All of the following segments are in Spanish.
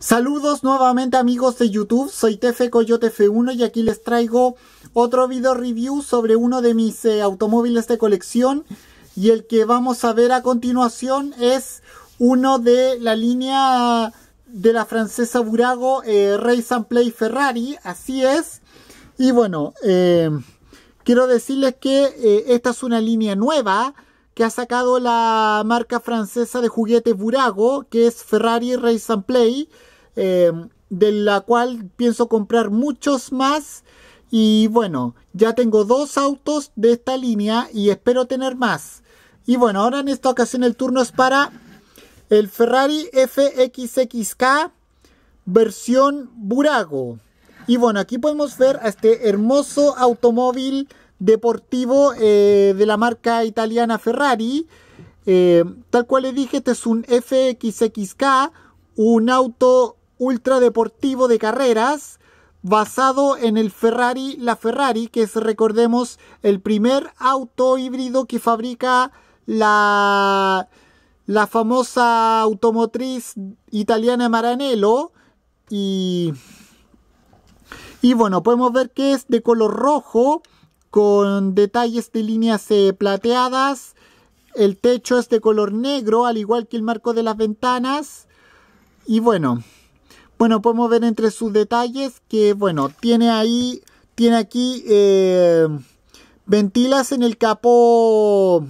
Saludos nuevamente amigos de YouTube, soy Tefe Coyote F1 y aquí les traigo otro video review sobre uno de mis eh, automóviles de colección y el que vamos a ver a continuación es uno de la línea de la francesa Burago eh, Race and Play Ferrari, así es. Y bueno, eh, quiero decirles que esta es una línea nueva, que ha sacado la marca francesa de juguetes Burago, que es Ferrari Race and Play, eh, de la cual pienso comprar muchos más. Y bueno, ya tengo dos autos de esta línea y espero tener más. Y bueno, ahora en esta ocasión el turno es para el Ferrari FXXK versión Burago. Y bueno, aquí podemos ver a este hermoso automóvil deportivo eh, de la marca italiana Ferrari. Eh, tal cual le dije, este es un FXXK, un auto ultra deportivo de carreras basado en el Ferrari, la Ferrari, que es, recordemos, el primer auto híbrido que fabrica la, la famosa automotriz italiana Maranello. Y, y bueno, podemos ver que es de color rojo con detalles de líneas eh, plateadas. El techo es de color negro, al igual que el marco de las ventanas. Y bueno, bueno, podemos ver entre sus detalles que, bueno, tiene ahí, tiene aquí eh, ventilas en el capó,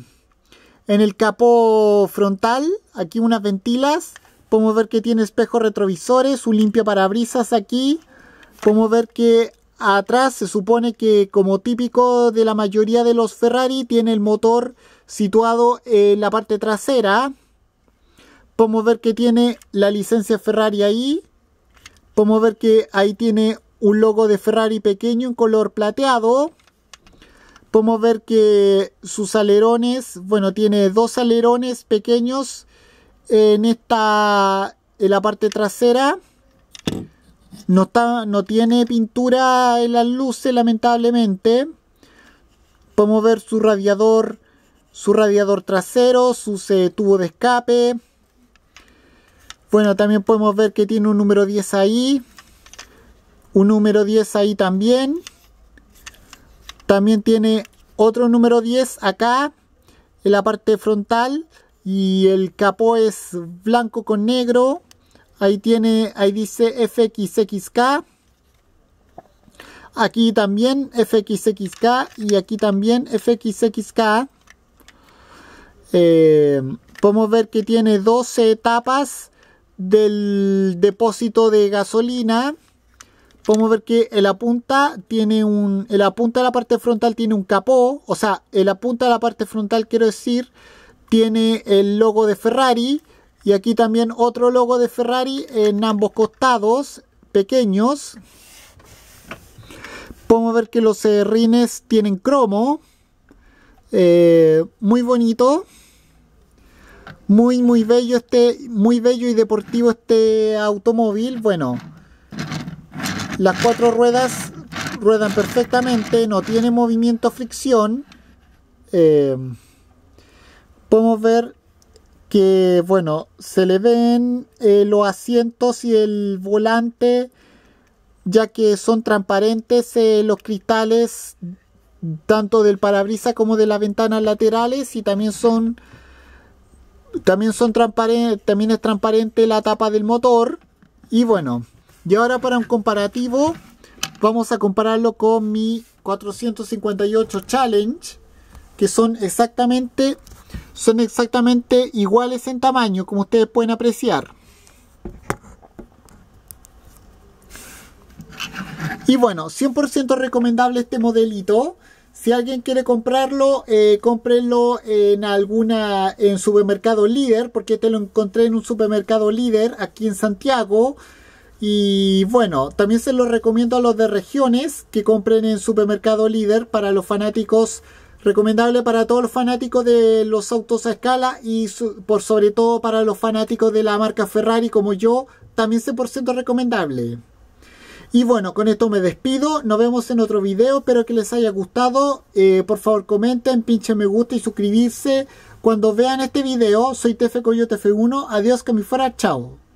en el capó frontal. Aquí unas ventilas. Podemos ver que tiene espejos retrovisores, un para parabrisas aquí. Podemos ver que atrás se supone que como típico de la mayoría de los Ferrari tiene el motor situado en la parte trasera. Podemos ver que tiene la licencia Ferrari ahí. Podemos ver que ahí tiene un logo de Ferrari pequeño en color plateado. Podemos ver que sus alerones, bueno, tiene dos alerones pequeños en esta en la parte trasera no, no tiene pintura en las luces, lamentablemente. Podemos ver su radiador, su radiador trasero, su tubo de escape. Bueno, también podemos ver que tiene un número 10 ahí. Un número 10 ahí también. También tiene otro número 10 acá, en la parte frontal. Y el capó es blanco con negro. Ahí tiene, ahí dice FXXK. Aquí también FXXK y aquí también FXXK. Eh, podemos ver que tiene 12 etapas del depósito de gasolina. Podemos ver que la punta tiene un. En la punta de la parte frontal tiene un capó. O sea, en la punta de la parte frontal, quiero decir, tiene el logo de Ferrari y aquí también otro logo de Ferrari en ambos costados, pequeños. Podemos ver que los rines tienen cromo. Eh, muy bonito. Muy, muy bello este, muy bello y deportivo este automóvil. Bueno, las cuatro ruedas ruedan perfectamente, no tiene movimiento fricción. Eh, podemos ver que, bueno, se le ven eh, los asientos y el volante, ya que son transparentes eh, los cristales tanto del parabrisas como de las ventanas laterales y también son también son transparentes también es transparente la tapa del motor y bueno y ahora para un comparativo vamos a compararlo con mi 458 challenge que son exactamente son exactamente iguales en tamaño, como ustedes pueden apreciar. Y bueno, 100% recomendable este modelito. Si alguien quiere comprarlo, eh, cómprenlo en alguna en supermercado líder, porque te este lo encontré en un supermercado líder aquí en Santiago. Y bueno, también se lo recomiendo a los de regiones que compren en supermercado líder para los fanáticos Recomendable para todos los fanáticos de los autos a escala y por sobre todo para los fanáticos de la marca Ferrari como yo, también 100% recomendable. Y bueno, con esto me despido, nos vemos en otro video, espero que les haya gustado, eh, por favor comenten, pinchen me gusta y suscribirse. Cuando vean este video, soy TF Coyote F1, adiós que me fuera, chao.